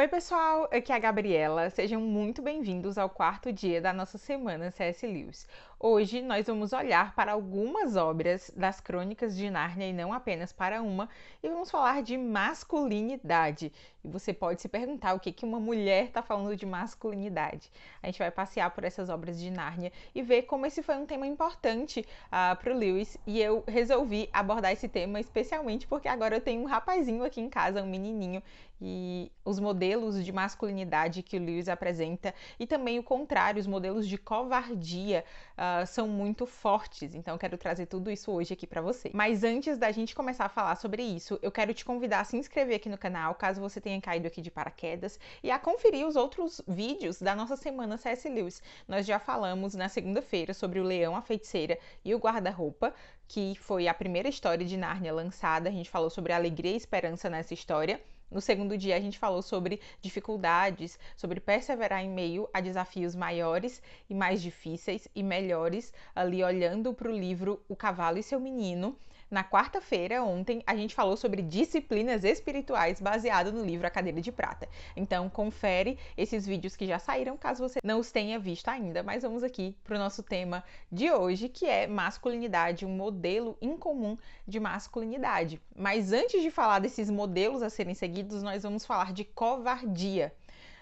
Oi, pessoal, aqui é a Gabriela. Sejam muito bem-vindos ao quarto dia da nossa semana CS Lewis. Hoje nós vamos olhar para algumas obras das Crônicas de Nárnia e não apenas para uma, e vamos falar de masculinidade. E você pode se perguntar o que, que uma mulher está falando de masculinidade. A gente vai passear por essas obras de Nárnia e ver como esse foi um tema importante uh, ah, para o Lewis, e eu resolvi abordar esse tema especialmente porque agora eu tenho um rapazinho aqui em casa, um menininho, e os modelos de masculinidade que o Lewis apresenta, e também o contrário, os modelos de covardia. Uh, ah, são muito fortes. Então eu quero trazer tudo isso hoje aqui para você. Mas antes da gente começar a falar sobre isso, eu quero te convidar a se inscrever aqui no canal, caso você tenha caído aqui de paraquedas, e a conferir os outros vídeos da nossa semana C.S. Lewis. Nós já falamos na segunda-feira sobre o Leão, a Feiticeira e o Guarda-Roupa, que foi a primeira história de Nárnia lançada. A gente falou sobre a alegria e esperança nessa história. No segundo dia, a gente falou sobre dificuldades, sobre perseverar em meio a desafios maiores e mais difíceis e melhores, ali olhando para o livro O Cavalo e seu Menino, na quarta-feira, ontem, a gente falou sobre disciplinas espirituais baseado no livro A Cadeira de Prata. Então, confere esses vídeos que já saíram, caso você não os tenha visto ainda. Mas vamos aqui para o nosso tema de hoje, que é masculinidade, um modelo incomum de masculinidade. Mas antes de falar desses modelos a serem seguidos, nós vamos falar de covardia.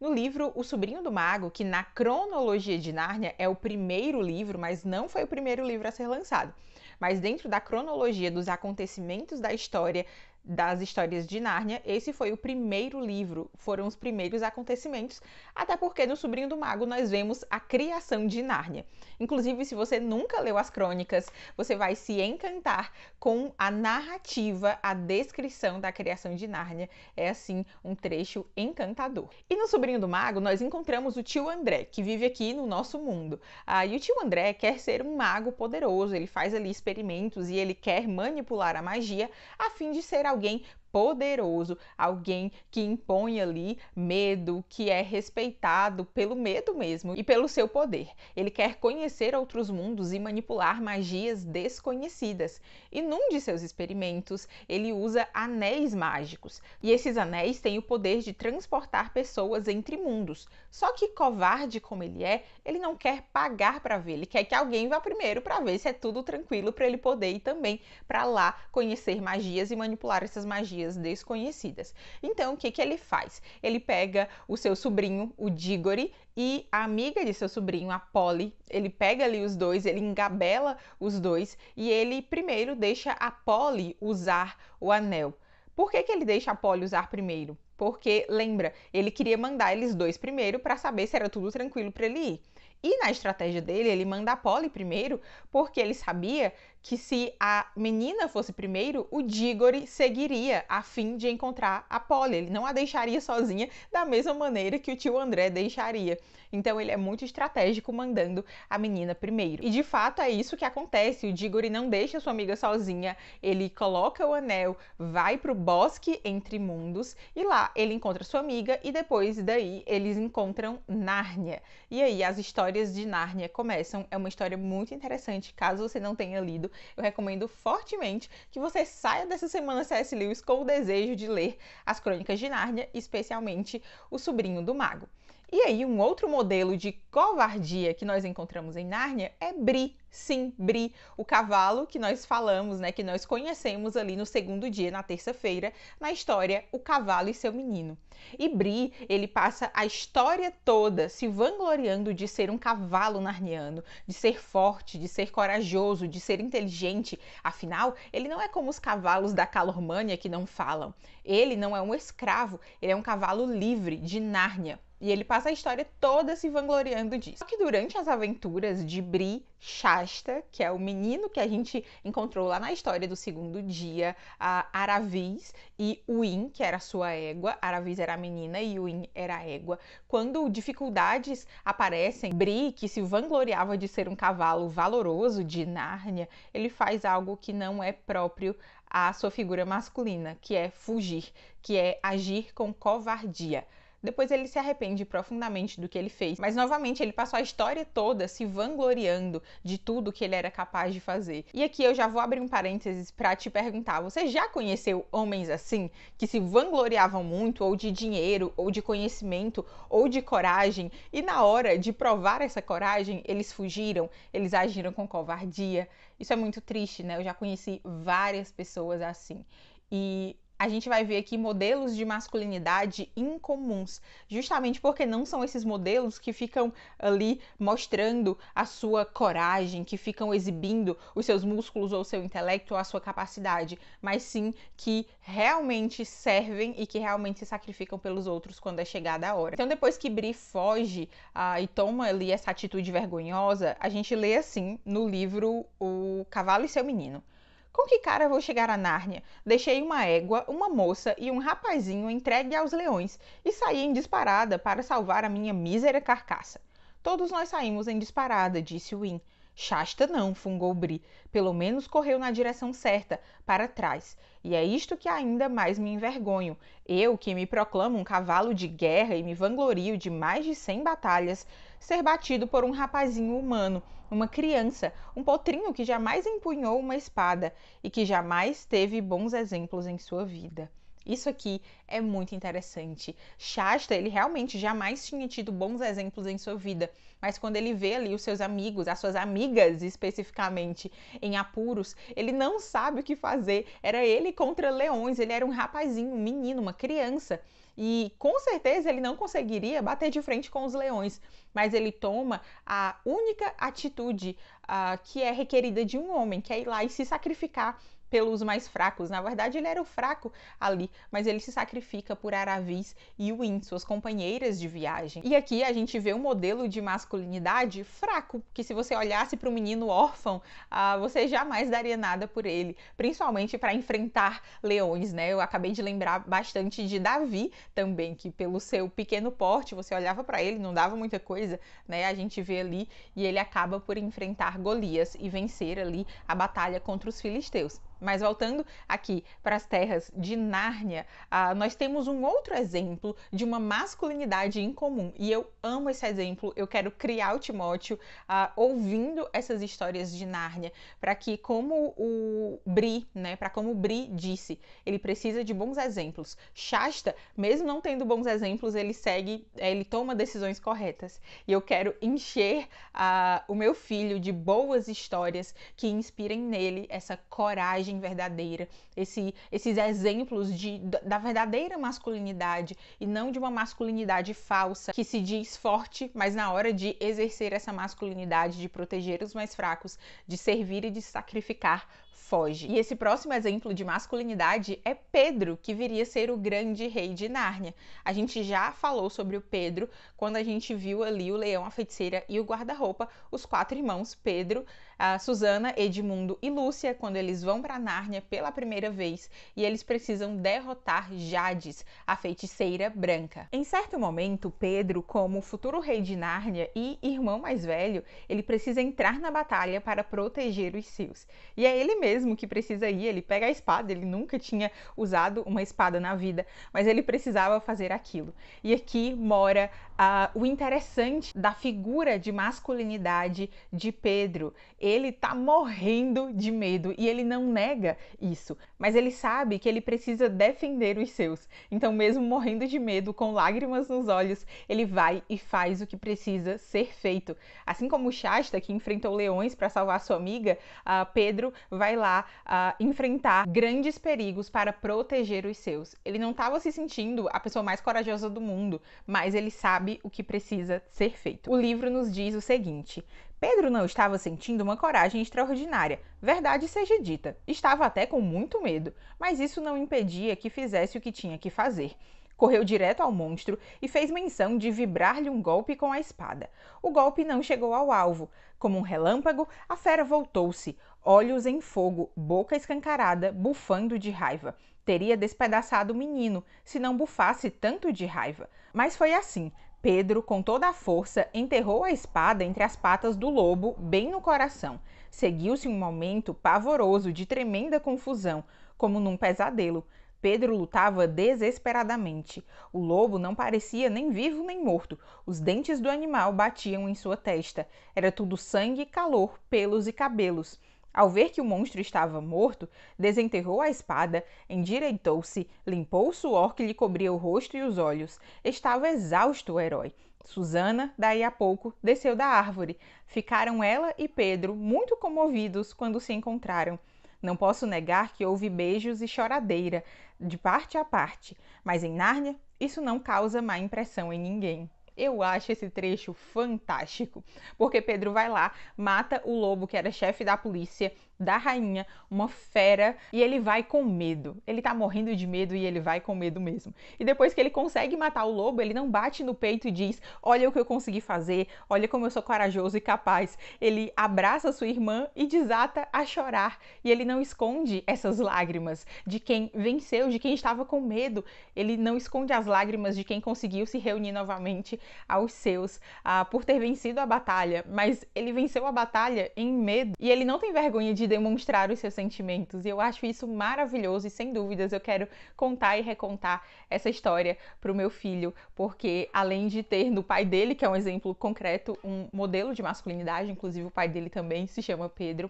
No livro O Sobrinho do Mago, que na cronologia de Nárnia é o primeiro livro, mas não foi o primeiro livro a ser lançado mas dentro da cronologia dos acontecimentos da história, das histórias de Nárnia, esse foi o primeiro livro, foram os primeiros acontecimentos, até porque no Sobrinho do Mago nós vemos a criação de Nárnia. Inclusive, se você nunca leu as crônicas, você vai se encantar com a narrativa, a descrição da criação de Nárnia. É assim um trecho encantador. E no Sobrinho do Mago nós encontramos o tio André, que vive aqui no nosso mundo. Ah, e o tio André quer ser um mago poderoso, ele faz ali experimentos e ele quer manipular a magia a fim de ser alguém poderoso, alguém que impõe ali medo, que é respeitado pelo medo mesmo e pelo seu poder. Ele quer conhecer outros mundos e manipular magias desconhecidas. E num de seus experimentos, ele usa anéis mágicos. E esses anéis têm o poder de transportar pessoas entre mundos. Só que covarde como ele é, ele não quer pagar para ver, ele quer que alguém vá primeiro para ver se é tudo tranquilo para ele poder ir também para lá conhecer magias e manipular essas magias desconhecidas. Então, o que, que ele faz? Ele pega o seu sobrinho, o Digori, e a amiga de seu sobrinho, a Polly, ele pega ali os dois, ele engabela os dois e ele primeiro deixa a Polly usar o anel. Por que, que ele deixa a Polly usar primeiro? Porque, lembra, ele queria mandar eles dois primeiro para saber se era tudo tranquilo para ele ir. E na estratégia dele, ele manda a Polly primeiro, porque ele sabia que se a menina fosse primeiro, o Digory seguiria a fim de encontrar a Polly. Ele não a deixaria sozinha da mesma maneira que o tio André deixaria. Então ele é muito estratégico mandando a menina primeiro. E de fato é isso que acontece. O Digory não deixa sua amiga sozinha. Ele coloca o anel, vai pro bosque entre mundos e lá ele encontra sua amiga e depois daí eles encontram Nárnia. E aí as histórias de Nárnia começam. É uma história muito interessante, caso você não tenha lido eu recomendo fortemente que você saia dessa semana C.S. Lewis com o desejo de ler as Crônicas de Nárnia, especialmente O Sobrinho do Mago. E aí, um outro modelo de covardia que nós encontramos em Nárnia é Bri. Sim, Bri, o cavalo que nós falamos, né, que nós conhecemos ali no segundo dia, na terça-feira, na história O Cavalo e Seu Menino. E Bri, ele passa a história toda se vangloriando de ser um cavalo narniano, de ser forte, de ser corajoso, de ser inteligente. Afinal, ele não é como os cavalos da Calormânia que não falam. Ele não é um escravo, ele é um cavalo livre de Nárnia. E ele passa a história toda se vangloriando disso. Só que durante as aventuras de Bri Shasta, que é o menino que a gente encontrou lá na história do segundo dia, a Aravis e Win, que era sua égua. Aravis era a menina e Win era a égua. Quando dificuldades aparecem, Bri, que se vangloriava de ser um cavalo valoroso de Nárnia, ele faz algo que não é próprio à sua figura masculina, que é fugir, que é agir com covardia. Depois ele se arrepende profundamente do que ele fez, mas novamente ele passou a história toda se vangloriando de tudo que ele era capaz de fazer. E aqui eu já vou abrir um parênteses para te perguntar: você já conheceu homens assim que se vangloriavam muito ou de dinheiro, ou de conhecimento, ou de coragem, e na hora de provar essa coragem, eles fugiram, eles agiram com covardia? Isso é muito triste, né? Eu já conheci várias pessoas assim. E a gente vai ver aqui modelos de masculinidade incomuns, justamente porque não são esses modelos que ficam ali mostrando a sua coragem, que ficam exibindo os seus músculos ou o seu intelecto ou a sua capacidade, mas sim que realmente servem e que realmente se sacrificam pelos outros quando é chegada a hora. Então, depois que Bri foge ah, e toma ali essa atitude vergonhosa, a gente lê assim no livro O Cavalo e seu Menino. Com que cara vou chegar a Nárnia? Deixei uma égua, uma moça e um rapazinho entregue aos leões e saí em disparada para salvar a minha mísera carcaça. Todos nós saímos em disparada, disse Wynne Shasta não, fungou Bri. Pelo menos correu na direção certa, para trás. E é isto que ainda mais me envergonho. Eu, que me proclamo um cavalo de guerra e me vanglorio de mais de cem batalhas, ser batido por um rapazinho humano, uma criança, um potrinho que jamais empunhou uma espada e que jamais teve bons exemplos em sua vida. Isso aqui é muito interessante. Shasta, ele realmente jamais tinha tido bons exemplos em sua vida, mas quando ele vê ali os seus amigos, as suas amigas especificamente, em apuros, ele não sabe o que fazer. Era ele contra leões, ele era um rapazinho, um menino, uma criança. E com certeza ele não conseguiria bater de frente com os leões, mas ele toma a única atitude uh, que é requerida de um homem, que é ir lá e se sacrificar pelos mais fracos. Na verdade, ele era o fraco ali, mas ele se sacrifica por Aravis e Win, suas companheiras de viagem. E aqui a gente vê um modelo de masculinidade fraco, que se você olhasse para o menino órfão, ah, você jamais daria nada por ele, principalmente para enfrentar leões, né? Eu acabei de lembrar bastante de Davi também, que pelo seu pequeno porte, você olhava para ele, não dava muita coisa, né? A gente vê ali e ele acaba por enfrentar Golias e vencer ali a batalha contra os filisteus. Mas voltando aqui para as terras de Nárnia, uh, nós temos um outro exemplo de uma masculinidade incomum. E eu amo esse exemplo. Eu quero criar o Timóteo uh, ouvindo essas histórias de Nárnia, para que, como o Bri, né, para como o Bri disse, ele precisa de bons exemplos. Shasta, mesmo não tendo bons exemplos, ele segue, ele toma decisões corretas. E eu quero encher uh, o meu filho de boas histórias que inspirem nele essa coragem imagem verdadeira, esse, esses exemplos de, da verdadeira masculinidade e não de uma masculinidade falsa que se diz forte, mas na hora de exercer essa masculinidade, de proteger os mais fracos, de servir e de sacrificar, foge. E esse próximo exemplo de masculinidade é Pedro, que viria a ser o grande rei de Nárnia. A gente já falou sobre o Pedro quando a gente viu ali o Leão, a Feiticeira e o Guarda-Roupa, os quatro irmãos Pedro a Susana, Edmundo e Lúcia quando eles vão para Nárnia pela primeira vez e eles precisam derrotar Jades, a feiticeira branca. Em certo momento, Pedro, como futuro rei de Nárnia e irmão mais velho, ele precisa entrar na batalha para proteger os seus. E é ele mesmo que precisa ir, ele pega a espada, ele nunca tinha usado uma espada na vida, mas ele precisava fazer aquilo. E aqui mora uh, o interessante da figura de masculinidade de Pedro. Ele tá morrendo de medo e ele não nega isso, mas ele sabe que ele precisa defender os seus. Então, mesmo morrendo de medo, com lágrimas nos olhos, ele vai e faz o que precisa ser feito. Assim como Shasta, que enfrentou leões para salvar sua amiga, uh, Pedro vai lá uh, enfrentar grandes perigos para proteger os seus. Ele não estava se sentindo a pessoa mais corajosa do mundo, mas ele sabe sabe o que precisa ser feito. O livro nos diz o seguinte: Pedro não estava sentindo uma coragem extraordinária, verdade seja dita, estava até com muito medo, mas isso não impedia que fizesse o que tinha que fazer. Correu direto ao monstro e fez menção de vibrar-lhe um golpe com a espada. O golpe não chegou ao alvo. Como um relâmpago, a fera voltou-se, olhos em fogo, boca escancarada, bufando de raiva. Teria despedaçado o menino se não bufasse tanto de raiva. Mas foi assim, Pedro, com toda a força, enterrou a espada entre as patas do lobo, bem no coração. Seguiu-se um momento pavoroso de tremenda confusão, como num pesadelo. Pedro lutava desesperadamente. O lobo não parecia nem vivo nem morto. Os dentes do animal batiam em sua testa. Era tudo sangue, calor, pelos e cabelos. Ao ver que o monstro estava morto, desenterrou a espada, endireitou-se, limpou o suor que lhe cobria o rosto e os olhos. Estava exausto o herói. Susana, daí a pouco, desceu da árvore. Ficaram ela e Pedro muito comovidos quando se encontraram. Não posso negar que houve beijos e choradeira, de parte a parte, mas em Nárnia isso não causa má impressão em ninguém. Eu acho esse trecho fantástico, porque Pedro vai lá, mata o lobo que era chefe da polícia da rainha, uma fera, e ele vai com medo. Ele tá morrendo de medo e ele vai com medo mesmo. E depois que ele consegue matar o lobo, ele não bate no peito e diz: Olha o que eu consegui fazer, olha como eu sou corajoso e capaz. Ele abraça sua irmã e desata a chorar. E ele não esconde essas lágrimas de quem venceu, de quem estava com medo. Ele não esconde as lágrimas de quem conseguiu se reunir novamente aos seus ah, por ter vencido a batalha. Mas ele venceu a batalha em medo e ele não tem vergonha de demonstrar os seus sentimentos. E eu acho isso maravilhoso e sem dúvidas eu quero contar e recontar essa história para o meu filho, porque além de ter no pai dele, que é um exemplo concreto, um modelo de masculinidade, inclusive o pai dele também se chama Pedro,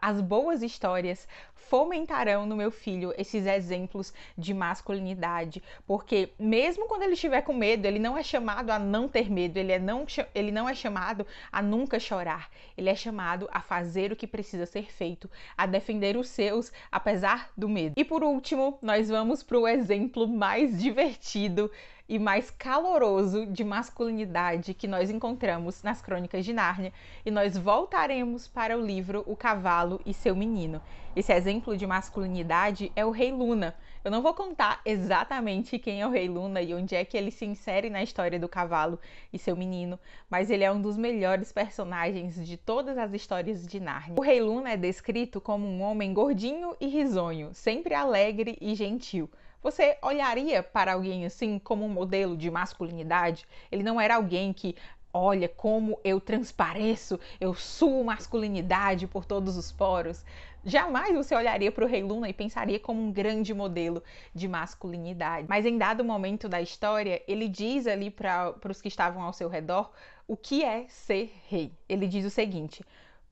as boas histórias fomentarão no meu filho esses exemplos de masculinidade, porque mesmo quando ele estiver com medo, ele não é chamado a não ter medo, ele, é não, ele não é chamado a nunca chorar, ele é chamado a fazer o que precisa ser perfeito, a defender os seus apesar do medo. E por último, nós vamos para o exemplo mais divertido e mais caloroso de masculinidade que nós encontramos nas Crônicas de Nárnia, e nós voltaremos para o livro O Cavalo e seu Menino. Esse exemplo de masculinidade é o Rei Luna, eu não vou contar exatamente quem é o Rei Luna e onde é que ele se insere na história do cavalo e seu menino, mas ele é um dos melhores personagens de todas as histórias de Narnia. O Rei Luna é descrito como um homem gordinho e risonho, sempre alegre e gentil. Você olharia para alguém assim como um modelo de masculinidade? Ele não era alguém que Olha como eu transpareço, eu suo masculinidade por todos os poros. Jamais você olharia para o Rei Luna e pensaria como um grande modelo de masculinidade. Mas em dado momento da história, ele diz ali para os que estavam ao seu redor o que é ser rei. Ele diz o seguinte: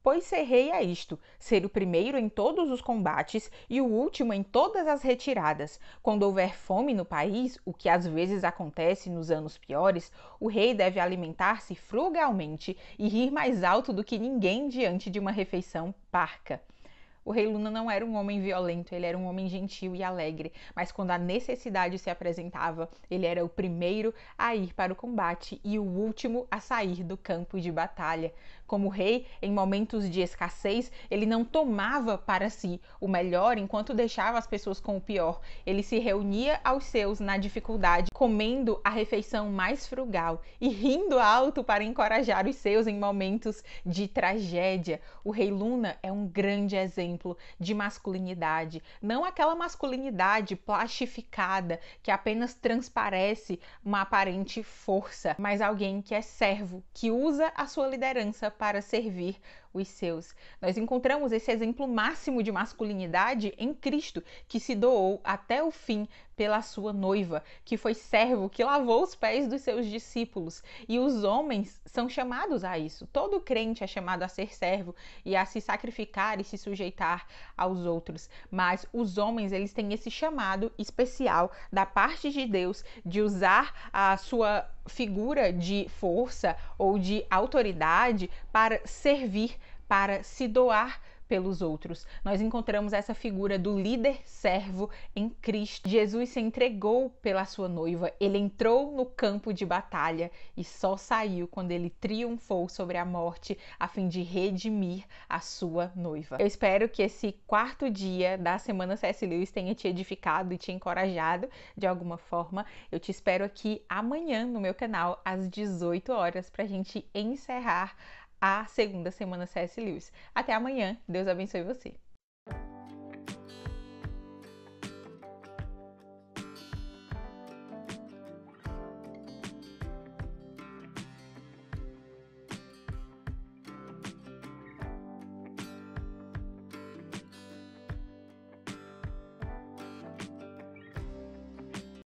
pois ser rei é isto, ser o primeiro em todos os combates e o último em todas as retiradas. Quando houver fome no país, o que às vezes acontece nos anos piores, o rei deve alimentar-se frugalmente e rir mais alto do que ninguém diante de uma refeição parca. O rei Luna não era um homem violento, ele era um homem gentil e alegre, mas quando a necessidade se apresentava, ele era o primeiro a ir para o combate e o último a sair do campo de batalha. Como rei, em momentos de escassez, ele não tomava para si o melhor enquanto deixava as pessoas com o pior. Ele se reunia aos seus na dificuldade, comendo a refeição mais frugal e rindo alto para encorajar os seus em momentos de tragédia. O rei Luna é um grande exemplo de masculinidade, não aquela masculinidade plastificada que apenas transparece uma aparente força, mas alguém que é servo, que usa a sua liderança para servir os seus. Nós encontramos esse exemplo máximo de masculinidade em Cristo, que se doou até o fim pela sua noiva, que foi servo que lavou os pés dos seus discípulos. E os homens são chamados a isso. Todo crente é chamado a ser servo e a se sacrificar e se sujeitar aos outros. Mas os homens, eles têm esse chamado especial da parte de Deus de usar a sua figura de força ou de autoridade para servir, para se doar pelos outros. Nós encontramos essa figura do líder servo em Cristo. Jesus se entregou pela sua noiva, ele entrou no campo de batalha e só saiu quando ele triunfou sobre a morte a fim de redimir a sua noiva. Eu espero que esse quarto dia da semana C.S. Lewis tenha te edificado e te encorajado de alguma forma. Eu te espero aqui amanhã no meu canal às 18 horas para a gente encerrar a segunda semana C.S. Lewis. Até amanhã. Deus abençoe você.